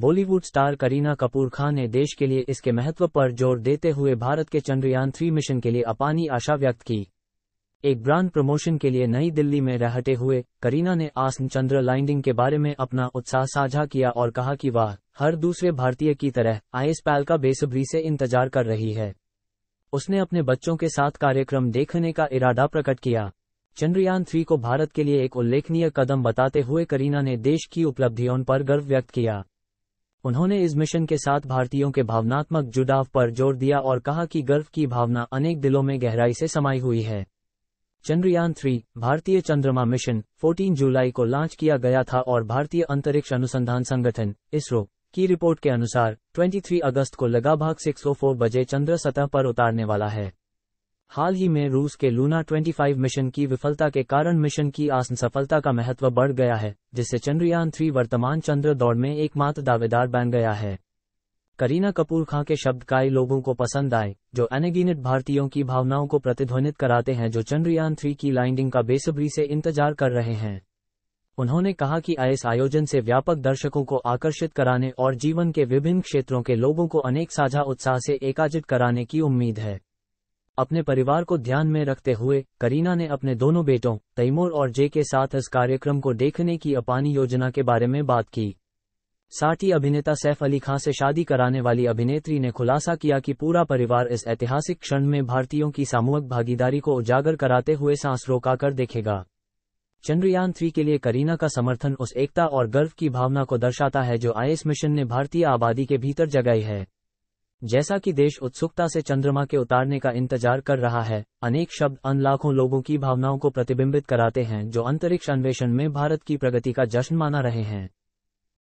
Bollywood star Kareena Kapoor Khan ने देश के लिए इसके महत्व पर जोर देते हुए भारत के चंद्रयान थ्री मिशन के लिए अपानी आशा व्यक्त की एक ब्रांड प्रमोशन के लिए नई दिल्ली में रहते हुए करीना ने आसन चंद्र लैंडिंग के बारे में अपना उत्साह साझा किया और कहा कि वह हर दूसरे भारतीय की तरह आईएसपैल का बेसब्री से इंतजार कर रही है उसने अपने बच्चों के साथ कार्यक्रम देखने का इरादा प्रकट किया चंद्रयान थ्री को भारत के लिए एक उल्लेखनीय कदम बताते हुए करीना ने देश की उपलब्धियों पर गर्व व्यक्त किया उन्होंने इस मिशन के साथ भारतीयों के भावनात्मक जुड़ाव पर जोर दिया और कहा कि गर्व की भावना अनेक दिलों में गहराई से समाई हुई है चंद्रयान थ्री भारतीय चंद्रमा मिशन 14 जुलाई को लॉन्च किया गया था और भारतीय अंतरिक्ष अनुसंधान संगठन इसरो की रिपोर्ट के अनुसार 23 अगस्त को लगा 604 बजे चंद्र सतह पर उतारने वाला है हाल ही में रूस के लूना 25 मिशन की विफलता के कारण मिशन की आसन सफलता का महत्व बढ़ गया है जिससे चंद्रयान थ्री वर्तमान चंद्र दौड़ में एकमात्र दावेदार बन गया है करीना कपूर खां के शब्द कई लोगों को पसंद आए जो अनगिनत भारतीयों की भावनाओं को प्रतिध्वनित कराते हैं जो चंद्रयान थ्री की लैंडिंग का बेसब्री से इंतजार कर रहे हैं उन्होंने कहा कि इस आयोजन से व्यापक दर्शकों को आकर्षित कराने और जीवन के विभिन्न क्षेत्रों के लोगों को अनेक साझा उत्साह से एकाजित कराने की उम्मीद है अपने परिवार को ध्यान में रखते हुए करीना ने अपने दोनों बेटों तैमूर और जे के साथ इस कार्यक्रम को देखने की अपानी योजना के बारे में बात की साथ ही अभिनेता सैफ अली खान से शादी कराने वाली अभिनेत्री ने खुलासा किया कि पूरा परिवार इस ऐतिहासिक क्षण में भारतीयों की सामूहिक भागीदारी को उजागर कराते हुए सांस रोकाकर देखेगा चंद्रयान थ्री के लिए करीना का समर्थन उस एकता और गर्व की भावना को दर्शाता है जो आईएस मिशन ने भारतीय आबादी के भीतर जगाई है जैसा कि देश उत्सुकता से चंद्रमा के उतारने का इंतजार कर रहा है अनेक शब्द अन लाखों लोगों की भावनाओं को प्रतिबिंबित कराते हैं जो अंतरिक्ष अन्वेषण में भारत की प्रगति का जश्न माना रहे हैं